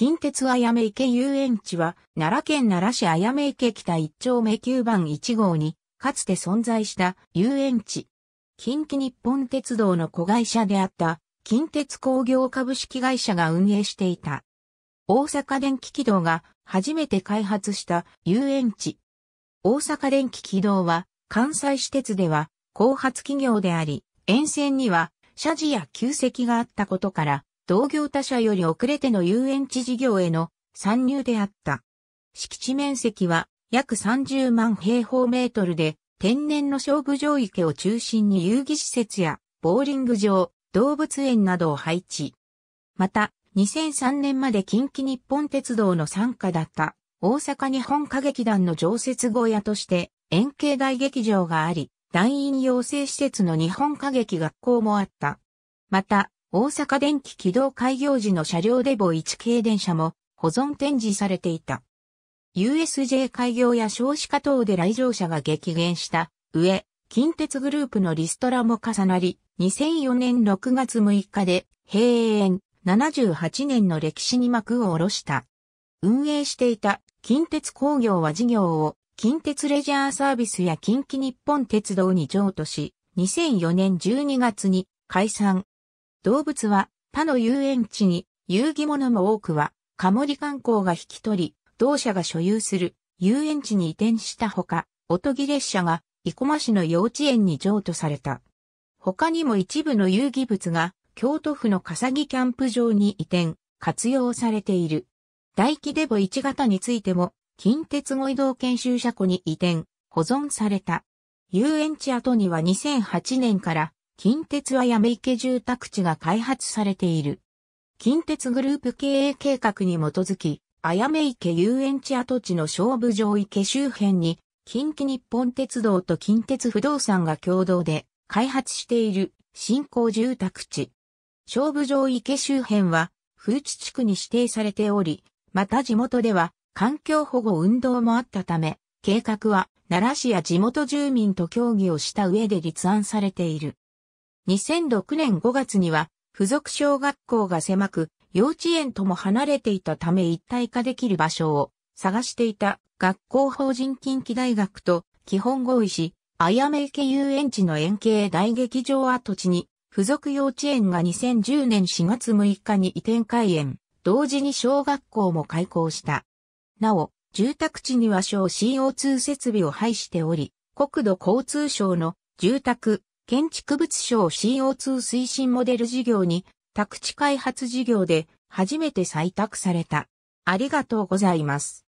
近鉄綾め池遊園地は、奈良県奈良市綾め池北一丁目9番1号に、かつて存在した遊園地。近畿日本鉄道の子会社であった、近鉄工業株式会社が運営していた。大阪電気軌道が初めて開発した遊園地。大阪電気軌道は、関西私鉄では、後発企業であり、沿線には、社寺や旧跡があったことから、同業他社より遅れての遊園地事業への参入であった。敷地面積は約30万平方メートルで、天然の勝負場池を中心に遊戯施設やボーリング場、動物園などを配置。また、2003年まで近畿日本鉄道の傘下だった大阪日本歌劇団の常設小屋として円形大劇場があり、団員養成施設の日本歌劇学校もあった。また、大阪電気軌道開業時の車両デボ1系電車も保存展示されていた。USJ 開業や少子化等で来場者が激減した上、近鉄グループのリストラも重なり、2004年6月6日で閉園78年の歴史に幕を下ろした。運営していた近鉄工業は事業を近鉄レジャーサービスや近畿日本鉄道に譲渡し、2004年12月に解散、動物は他の遊園地に遊戯物も多くは、カモリ観光が引き取り、同社が所有する遊園地に移転したほか、と木列車が生駒市の幼稚園に譲渡された。他にも一部の遊戯物が京都府の笠木キャンプ場に移転、活用されている。大規デボ1型についても、近鉄ご移動研修車庫に移転、保存された。遊園地跡には2008年から近鉄はやめ池住宅地が開発されている。近鉄グループ経営計画に基づき、あやめ池遊園地跡地の勝負場池周辺に、近畿日本鉄道と近鉄不動産が共同で開発している新興住宅地。勝負場池周辺は、風地地区に指定されており、また地元では環境保護運動もあったため、計画は奈良市や地元住民と協議をした上で立案されている。2006年5月には、付属小学校が狭く、幼稚園とも離れていたため一体化できる場所を探していた学校法人近畿大学と基本合意し、あやめ池遊園地の円形大劇場跡地に、付属幼稚園が2010年4月6日に移転開園、同時に小学校も開校した。なお、住宅地には小 CO2 設備を配しており、国土交通省の住宅建築物省 CO2 推進モデル事業に、宅地開発事業で初めて採択された。ありがとうございます。